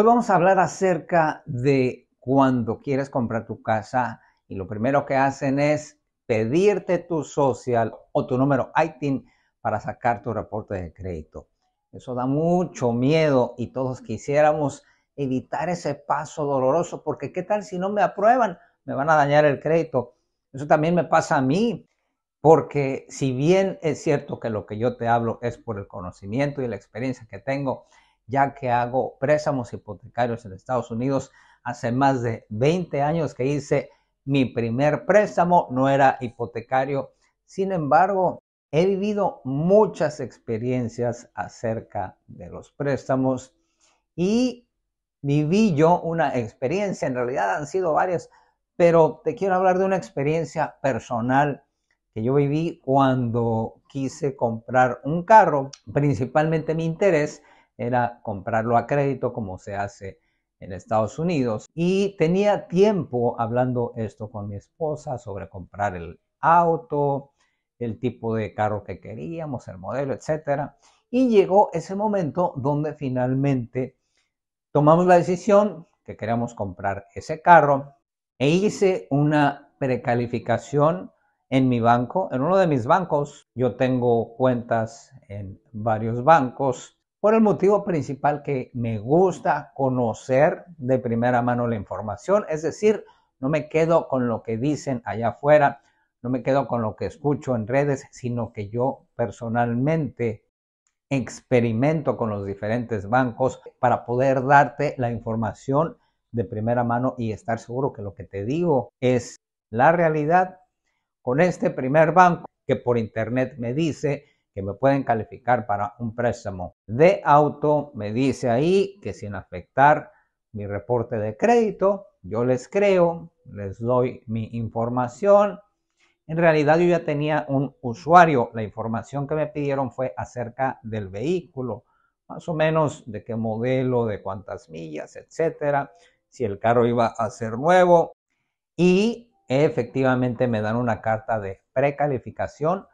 Hoy vamos a hablar acerca de cuando quieres comprar tu casa y lo primero que hacen es pedirte tu social o tu número ITIN para sacar tu reporte de crédito. Eso da mucho miedo y todos quisiéramos evitar ese paso doloroso porque ¿qué tal si no me aprueban? Me van a dañar el crédito. Eso también me pasa a mí porque si bien es cierto que lo que yo te hablo es por el conocimiento y la experiencia que tengo, ya que hago préstamos hipotecarios en Estados Unidos. Hace más de 20 años que hice mi primer préstamo, no era hipotecario. Sin embargo, he vivido muchas experiencias acerca de los préstamos y viví yo una experiencia, en realidad han sido varias, pero te quiero hablar de una experiencia personal que yo viví cuando quise comprar un carro, principalmente mi interés era comprarlo a crédito como se hace en Estados Unidos. Y tenía tiempo hablando esto con mi esposa sobre comprar el auto, el tipo de carro que queríamos, el modelo, etc. Y llegó ese momento donde finalmente tomamos la decisión que queríamos comprar ese carro e hice una precalificación en mi banco, en uno de mis bancos. Yo tengo cuentas en varios bancos por el motivo principal que me gusta conocer de primera mano la información, es decir, no me quedo con lo que dicen allá afuera, no me quedo con lo que escucho en redes, sino que yo personalmente experimento con los diferentes bancos para poder darte la información de primera mano y estar seguro que lo que te digo es la realidad. Con este primer banco que por internet me dice que me pueden calificar para un préstamo de auto, me dice ahí que sin afectar mi reporte de crédito, yo les creo, les doy mi información. En realidad yo ya tenía un usuario, la información que me pidieron fue acerca del vehículo, más o menos de qué modelo, de cuántas millas, etcétera, si el carro iba a ser nuevo y efectivamente me dan una carta de precalificación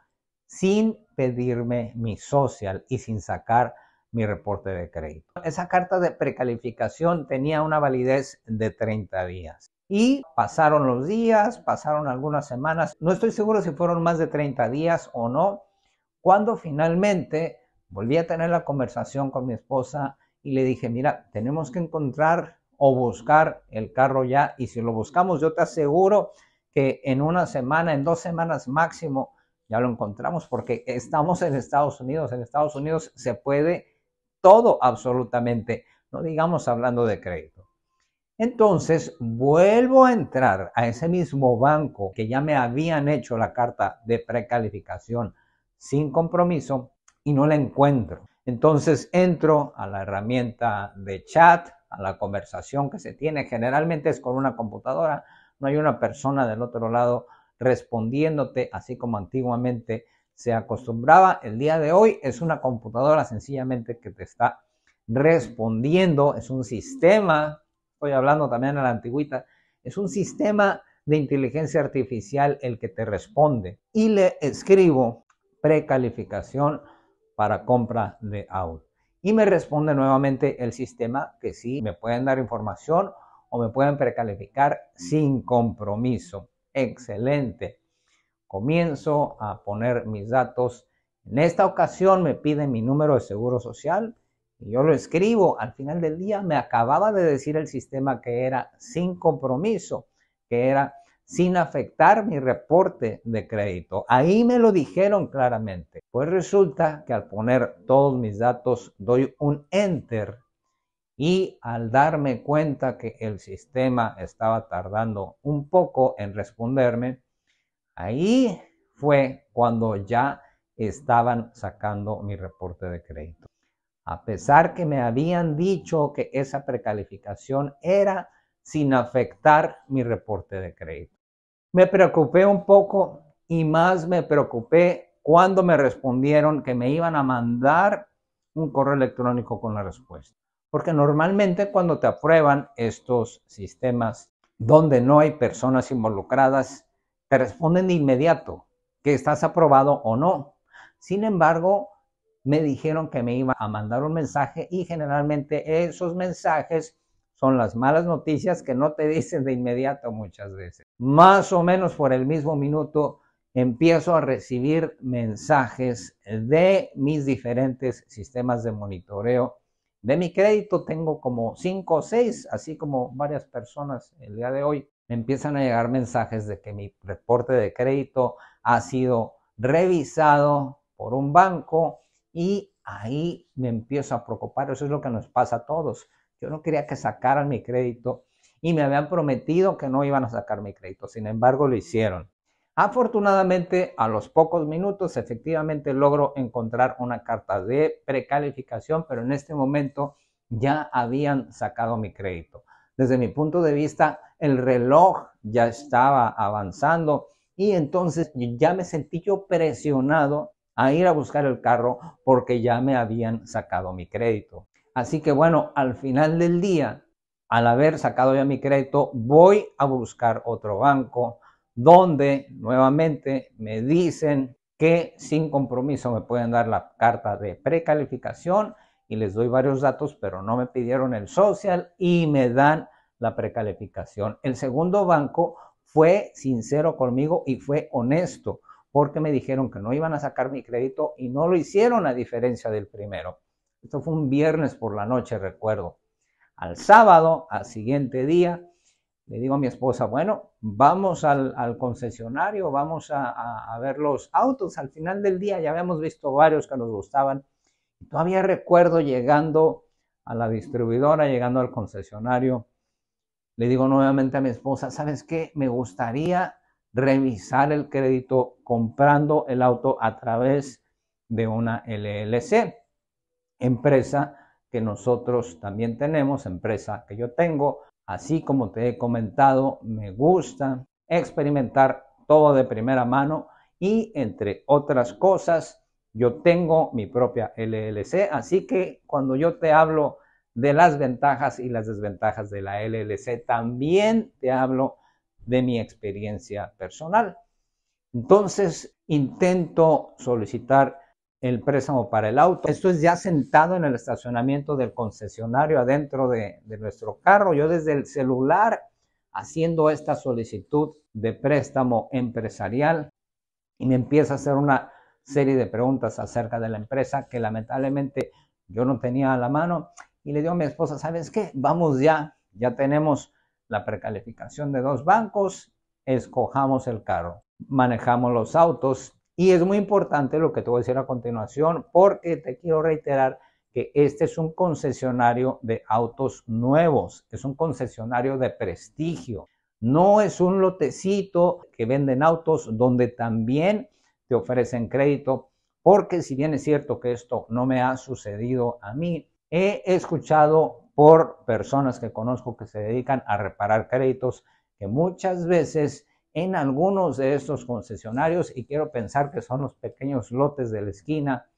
sin pedirme mi social y sin sacar mi reporte de crédito. Esa carta de precalificación tenía una validez de 30 días. Y pasaron los días, pasaron algunas semanas, no estoy seguro si fueron más de 30 días o no, cuando finalmente volví a tener la conversación con mi esposa y le dije, mira, tenemos que encontrar o buscar el carro ya y si lo buscamos, yo te aseguro que en una semana, en dos semanas máximo, ya lo encontramos porque estamos en Estados Unidos. En Estados Unidos se puede todo absolutamente, no digamos hablando de crédito. Entonces vuelvo a entrar a ese mismo banco que ya me habían hecho la carta de precalificación sin compromiso y no la encuentro. Entonces entro a la herramienta de chat, a la conversación que se tiene, generalmente es con una computadora, no hay una persona del otro lado respondiéndote así como antiguamente se acostumbraba. El día de hoy es una computadora sencillamente que te está respondiendo, es un sistema, estoy hablando también a la antigüita, es un sistema de inteligencia artificial el que te responde. Y le escribo precalificación para compra de auto. Y me responde nuevamente el sistema que sí, me pueden dar información o me pueden precalificar sin compromiso. Excelente. Comienzo a poner mis datos. En esta ocasión me piden mi número de seguro social y yo lo escribo. Al final del día me acababa de decir el sistema que era sin compromiso, que era sin afectar mi reporte de crédito. Ahí me lo dijeron claramente. Pues resulta que al poner todos mis datos doy un enter y al darme cuenta que el sistema estaba tardando un poco en responderme, ahí fue cuando ya estaban sacando mi reporte de crédito. A pesar que me habían dicho que esa precalificación era sin afectar mi reporte de crédito. Me preocupé un poco y más me preocupé cuando me respondieron que me iban a mandar un correo electrónico con la respuesta. Porque normalmente cuando te aprueban estos sistemas donde no hay personas involucradas, te responden de inmediato que estás aprobado o no. Sin embargo, me dijeron que me iba a mandar un mensaje y generalmente esos mensajes son las malas noticias que no te dicen de inmediato muchas veces. Más o menos por el mismo minuto empiezo a recibir mensajes de mis diferentes sistemas de monitoreo de mi crédito tengo como cinco o seis, así como varias personas el día de hoy me empiezan a llegar mensajes de que mi reporte de crédito ha sido revisado por un banco y ahí me empiezo a preocupar. Eso es lo que nos pasa a todos. Yo no quería que sacaran mi crédito y me habían prometido que no iban a sacar mi crédito. Sin embargo, lo hicieron. Afortunadamente, a los pocos minutos efectivamente logro encontrar una carta de precalificación, pero en este momento ya habían sacado mi crédito. Desde mi punto de vista, el reloj ya estaba avanzando y entonces ya me sentí yo presionado a ir a buscar el carro porque ya me habían sacado mi crédito. Así que bueno, al final del día, al haber sacado ya mi crédito, voy a buscar otro banco donde nuevamente me dicen que sin compromiso me pueden dar la carta de precalificación y les doy varios datos, pero no me pidieron el social y me dan la precalificación. El segundo banco fue sincero conmigo y fue honesto porque me dijeron que no iban a sacar mi crédito y no lo hicieron a diferencia del primero. Esto fue un viernes por la noche, recuerdo. Al sábado, al siguiente día, le digo a mi esposa, bueno, vamos al, al concesionario, vamos a, a, a, ver los autos. Al final del día ya habíamos visto varios que nos gustaban. Todavía recuerdo llegando a la distribuidora, llegando al concesionario, le digo nuevamente a mi esposa, ¿sabes qué? Me gustaría revisar el crédito comprando el auto a través de una LLC, empresa que nosotros también tenemos, empresa que yo tengo Así como te he comentado, me gusta experimentar todo de primera mano y entre otras cosas, yo tengo mi propia LLC, así que cuando yo te hablo de las ventajas y las desventajas de la LLC, también te hablo de mi experiencia personal. Entonces, intento solicitar el préstamo para el auto. Esto es ya sentado en el estacionamiento del concesionario adentro de, nuestro carro. Yo desde el celular haciendo esta solicitud de préstamo empresarial y me empieza a hacer una serie de preguntas acerca de la empresa que lamentablemente yo no tenía a la mano y le digo a mi esposa, ¿sabes qué? Vamos ya, ya tenemos la precalificación de dos bancos, escojamos el carro, manejamos los autos y es muy importante lo que te voy a decir a continuación porque te quiero reiterar que este es un concesionario de autos nuevos, es un concesionario de prestigio. No es un lotecito que venden autos donde también te ofrecen crédito, porque si bien es cierto que esto no me ha sucedido a mí, he escuchado por personas que conozco que se dedican a reparar créditos que muchas veces en algunos de estos concesionarios, y quiero pensar que son los pequeños lotes de la esquina,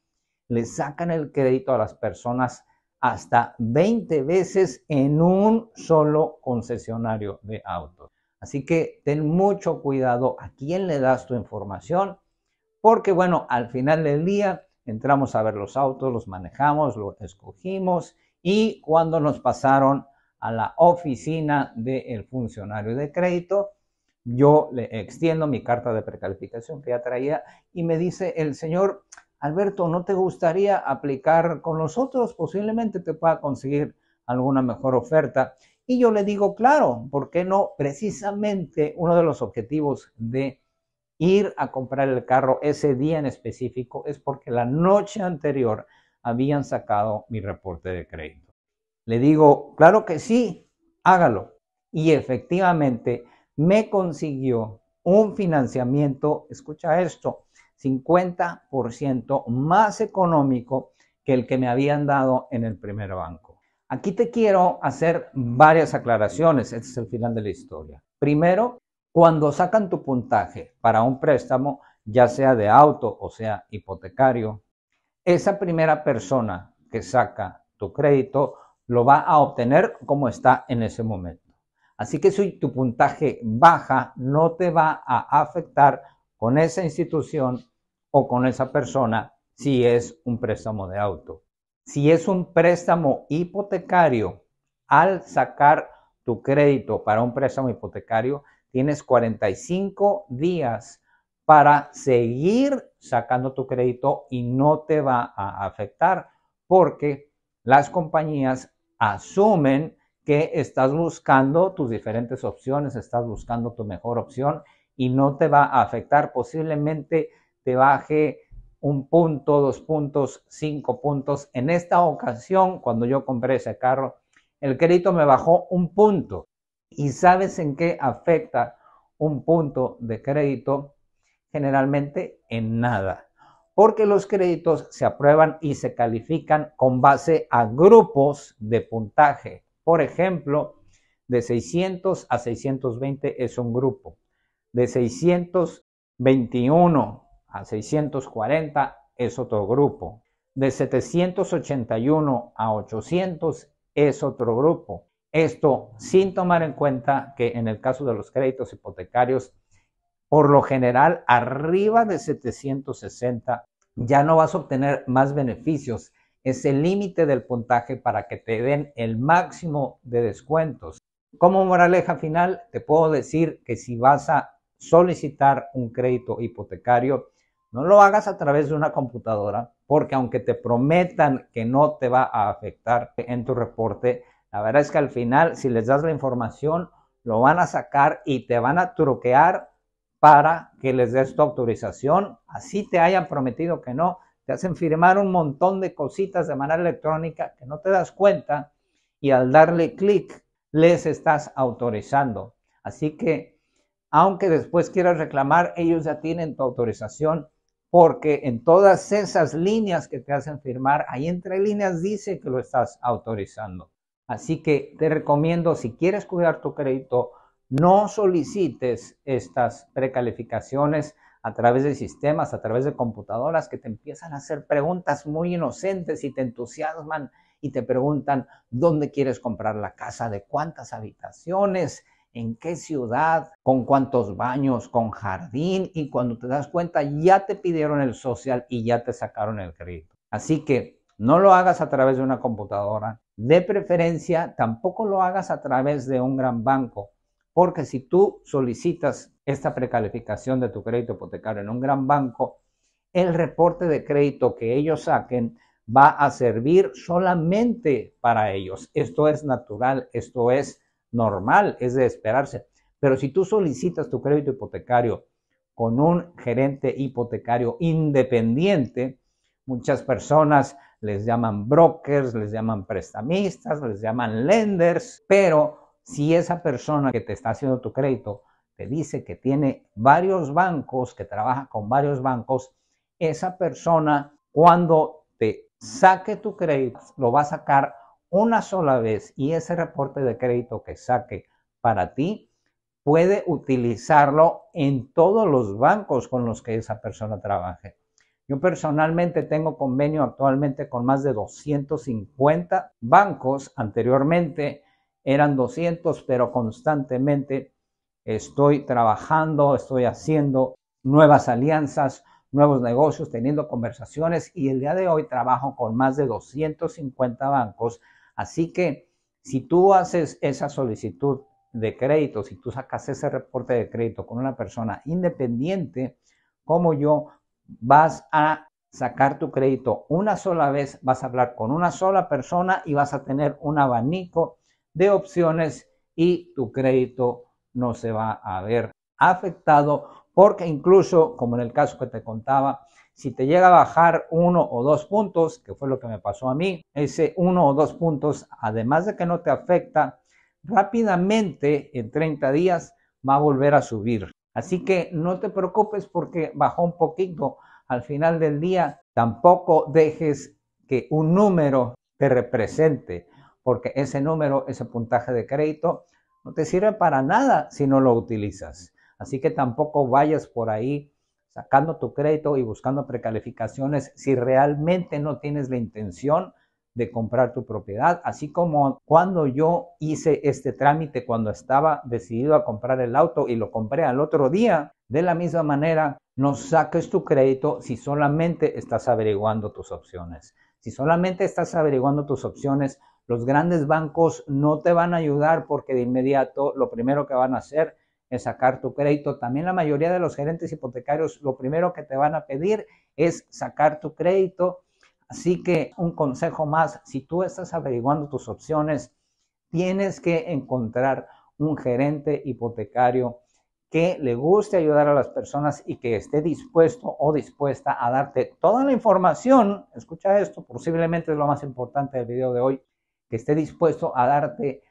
le sacan el crédito a las personas hasta 20 veces en un solo concesionario de autos. Así que ten mucho cuidado a quién le das tu información, porque bueno, al final del día entramos a ver los autos, los manejamos, los escogimos y cuando nos pasaron a la oficina del funcionario de crédito, yo le extiendo mi carta de precalificación que ya traía y me dice el señor, Alberto, ¿no te gustaría aplicar con nosotros? Posiblemente te pueda conseguir alguna mejor oferta. Y yo le digo, claro, ¿por qué no? Precisamente uno de los objetivos de ir a comprar el carro ese día en específico es porque la noche anterior habían sacado mi reporte de crédito. Le digo, claro que sí, hágalo. Y efectivamente, me consiguió un financiamiento, escucha esto, 50% más económico que el que me habían dado en el primer banco. Aquí te quiero hacer varias aclaraciones, este es el final de la historia. Primero, cuando sacan tu puntaje para un préstamo, ya sea de auto o sea hipotecario, esa primera persona que saca tu crédito lo va a obtener como está en ese momento. Así que si tu puntaje baja, no te va a afectar con esa institución o con esa persona si es un préstamo de auto. Si es un préstamo hipotecario, al sacar tu crédito para un préstamo hipotecario, tienes 45 días para seguir sacando tu crédito y no te va a afectar porque las compañías asumen que estás buscando tus diferentes opciones, estás buscando tu mejor opción y no te va a afectar. Posiblemente te baje un punto, dos puntos, cinco puntos. En esta ocasión, cuando yo compré ese carro, el crédito me bajó un punto. ¿Y sabes en qué afecta un punto de crédito? Generalmente en nada. Porque los créditos se aprueban y se califican con base a grupos de puntaje. Por ejemplo, de 600 a 620 es un grupo. De 621 a 640 es otro grupo. De 781 a 800 es otro grupo. Esto sin tomar en cuenta que en el caso de los créditos hipotecarios, por lo general, arriba de 760 ya no vas a obtener más beneficios es el límite del puntaje para que te den el máximo de descuentos. Como moraleja final, te puedo decir que si vas a solicitar un crédito hipotecario, no lo hagas a través de una computadora, porque aunque te prometan que no te va a afectar en tu reporte, la verdad es que al final, si les das la información, lo van a sacar y te van a troquear para que les des tu autorización, así te hayan prometido que no, te hacen firmar un montón de cositas de manera electrónica que no te das cuenta y al darle clic les estás autorizando. Así que, aunque después quieras reclamar, ellos ya tienen tu autorización porque en todas esas líneas que te hacen firmar, ahí entre líneas dice que lo estás autorizando. Así que te recomiendo, si quieres cuidar tu crédito, no solicites estas precalificaciones a través de sistemas, a través de computadoras que te empiezan a hacer preguntas muy inocentes y te entusiasman y te preguntan dónde quieres comprar la casa, de cuántas habitaciones, en qué ciudad, con cuántos baños, con jardín y cuando te das cuenta ya te pidieron el social y ya te sacaron el crédito. Así que no lo hagas a través de una computadora, de preferencia tampoco lo hagas a través de un gran banco, porque si tú solicitas esta precalificación de tu crédito hipotecario en un gran banco, el reporte de crédito que ellos saquen va a servir solamente para ellos. Esto es natural, esto es normal, es de esperarse. Pero si tú solicitas tu crédito hipotecario con un gerente hipotecario independiente, muchas personas les llaman brokers, les llaman prestamistas, les llaman lenders, pero si esa persona que te está haciendo tu crédito dice que tiene varios bancos, que trabaja con varios bancos, esa persona cuando te saque tu crédito lo va a sacar una sola vez y ese reporte de crédito que saque para ti puede utilizarlo en todos los bancos con los que esa persona trabaje. Yo personalmente tengo convenio actualmente con más de 250 bancos. Anteriormente eran 200, pero constantemente estoy trabajando, estoy haciendo nuevas alianzas, nuevos negocios, teniendo conversaciones y el día de hoy trabajo con más de 250 bancos. Así que si tú haces esa solicitud de crédito, si tú sacas ese reporte de crédito con una persona independiente como yo, vas a sacar tu crédito una sola vez, vas a hablar con una sola persona y vas a tener un abanico de opciones y tu crédito no se va a ver afectado porque incluso, como en el caso que te contaba, si te llega a bajar uno o dos puntos, que fue lo que me pasó a mí, ese uno o dos puntos, además de que no te afecta, rápidamente en 30 días va a volver a subir. Así que no te preocupes porque bajó un poquito. Al final del día, tampoco dejes que un número te represente, porque ese número, ese puntaje de crédito, no te sirve para nada si no lo utilizas. Así que tampoco vayas por ahí sacando tu crédito y buscando precalificaciones si realmente no tienes la intención de comprar tu propiedad, así como cuando yo hice este trámite, cuando estaba decidido a comprar el auto y lo compré al otro día, de la misma manera, no saques tu crédito si solamente estás averiguando tus opciones. Si solamente estás averiguando tus opciones, los grandes bancos no te van a ayudar porque de inmediato lo primero que van a hacer es sacar tu crédito. También la mayoría de los gerentes hipotecarios lo primero que te van a pedir es sacar tu crédito. Así que un consejo más, si tú estás averiguando tus opciones, tienes que encontrar un gerente hipotecario que le guste ayudar a las personas y que esté dispuesto o dispuesta a darte toda la información. Escucha esto, posiblemente es lo más importante del video de hoy que esté dispuesto a darte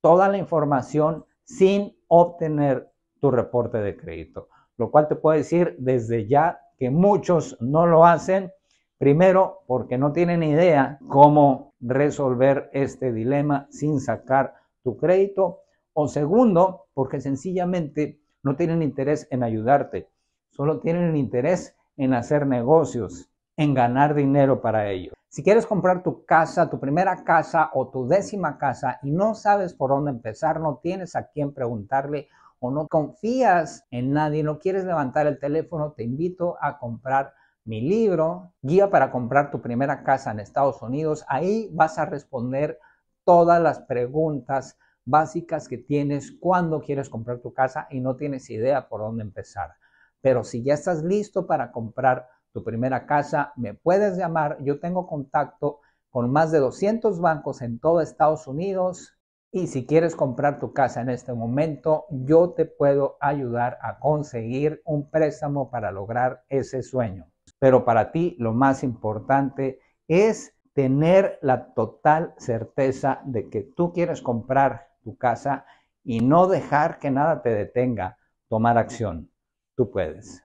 toda la información sin obtener tu reporte de crédito, lo cual te puedo decir desde ya que muchos no lo hacen, primero porque no tienen idea cómo resolver este dilema sin sacar tu crédito, o segundo porque sencillamente no tienen interés en ayudarte, solo tienen interés en hacer negocios en ganar dinero para ello Si quieres comprar tu casa, tu primera casa o tu décima casa y no sabes por dónde empezar, no tienes a quién preguntarle o no confías en nadie, no quieres levantar el teléfono, te invito a comprar mi libro, Guía para comprar tu primera casa en Estados Unidos. Ahí vas a responder todas las preguntas básicas que tienes cuando quieres comprar tu casa y no tienes idea por dónde empezar. Pero si ya estás listo para comprar primera casa, me puedes llamar. Yo tengo contacto con más de 200 bancos en todo Estados Unidos. Y si quieres comprar tu casa en este momento, yo te puedo ayudar a conseguir un préstamo para lograr ese sueño. Pero para ti lo más importante es tener la total certeza de que tú quieres comprar tu casa y no dejar que nada te detenga tomar acción. Tú puedes.